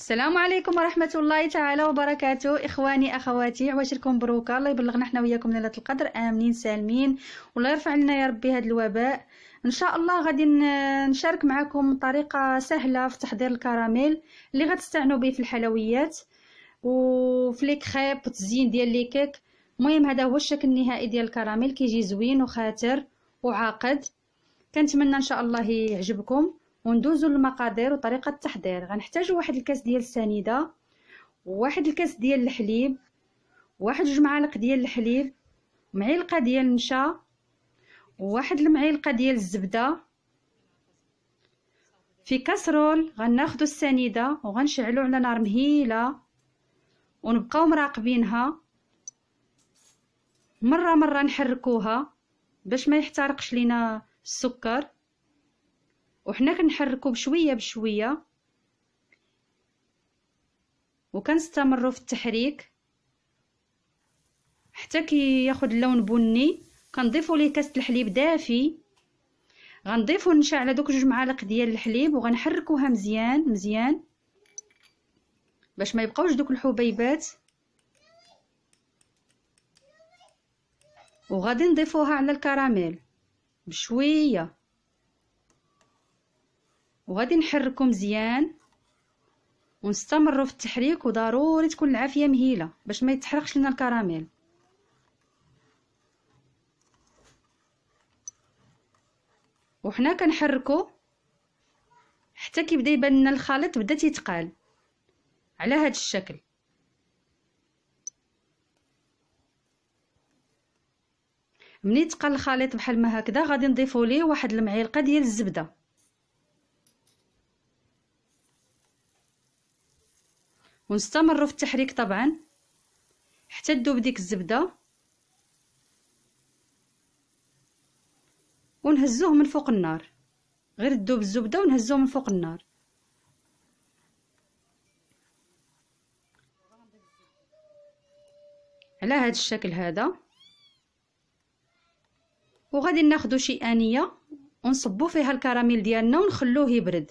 السلام عليكم ورحمة الله تعالى وبركاته إخواني أخواتي عواشركم مبروكة الله يبلغنا حنا وياكم ليلة القدر آمنين سالمين والله يرفع لنا يا ربي هذا الوباء إن شاء الله غادي نشارك معكم طريقة سهلة في تحضير الكراميل اللي غتستعنوا به في الحلويات وفي لي كريب ديال لي كيك المهم هذا هو الشكل النهائي ديال الكراميل كيجي زوين وخاتر وعاقد كنتمنى ان شاء الله يعجبكم وندوزو للمقادير وطريقه التحضير غنحتاجو واحد الكاس ديال السنيده واحد الكاس ديال الحليب واحد جوج معالق ديال الحليب معلقه ديال النشا واحد المعلقه ديال الزبده في كاسرول غناخدو السنيده وغنشعلو على نار مهيله ونبقاو مراقبينها مره مره نحركوها باش ما يحترقش لينا السكر وحنا كنحركو بشويه بشويه وكنستمروا في التحريك حتى كياخد اللون بني كنضيفوا ليه كاس الحليب دافي غنضيفوا نشا على دوك جوج معالق ديال الحليب وغنحركوها مزيان مزيان باش ما يبقاوش دوك الحبيبات وغادي نضيفوها على الكراميل بشويه وغادي نحركو مزيان ونستمروا في التحريك وضروري تكون العافيه مهيله باش ما يتحرقش لنا الكراميل وحنا كنحركو حتى كيبدا يبان لنا الخليط بدا تيتقال على هذا الشكل ملي تقال الخليط بحال ما هكذا غادي نضيفو ليه واحد المعلقه ديال الزبده ونستمروا في التحريك طبعا حتى تذوب ديك الزبده ونهزوه من فوق النار غير تذوب الزبده ونهزوه من فوق النار على هذا الشكل هذا وغادي ناخذ شي انيه ونصبو فيها الكراميل ديالنا ونخلوه يبرد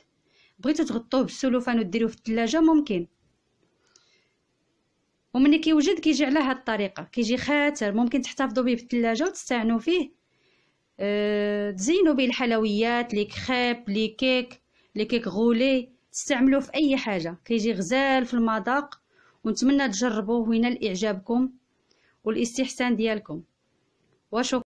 بغيتو تغطوه بالسلوفان وديروه في الثلاجه ممكن ومني كيوجد كيجي على هاد الطريقه كيجي خاتر ممكن تحتفظوا به في الثلاجه وتستعنوا فيه أه، تزينوا به الحلويات لي كريب لي كيك لي كيك غولي تستعملوه في اي حاجه كيجي غزال في المذاق ونتمنى تجربوه وينال اعجابكم والاستحسان ديالكم وشكرا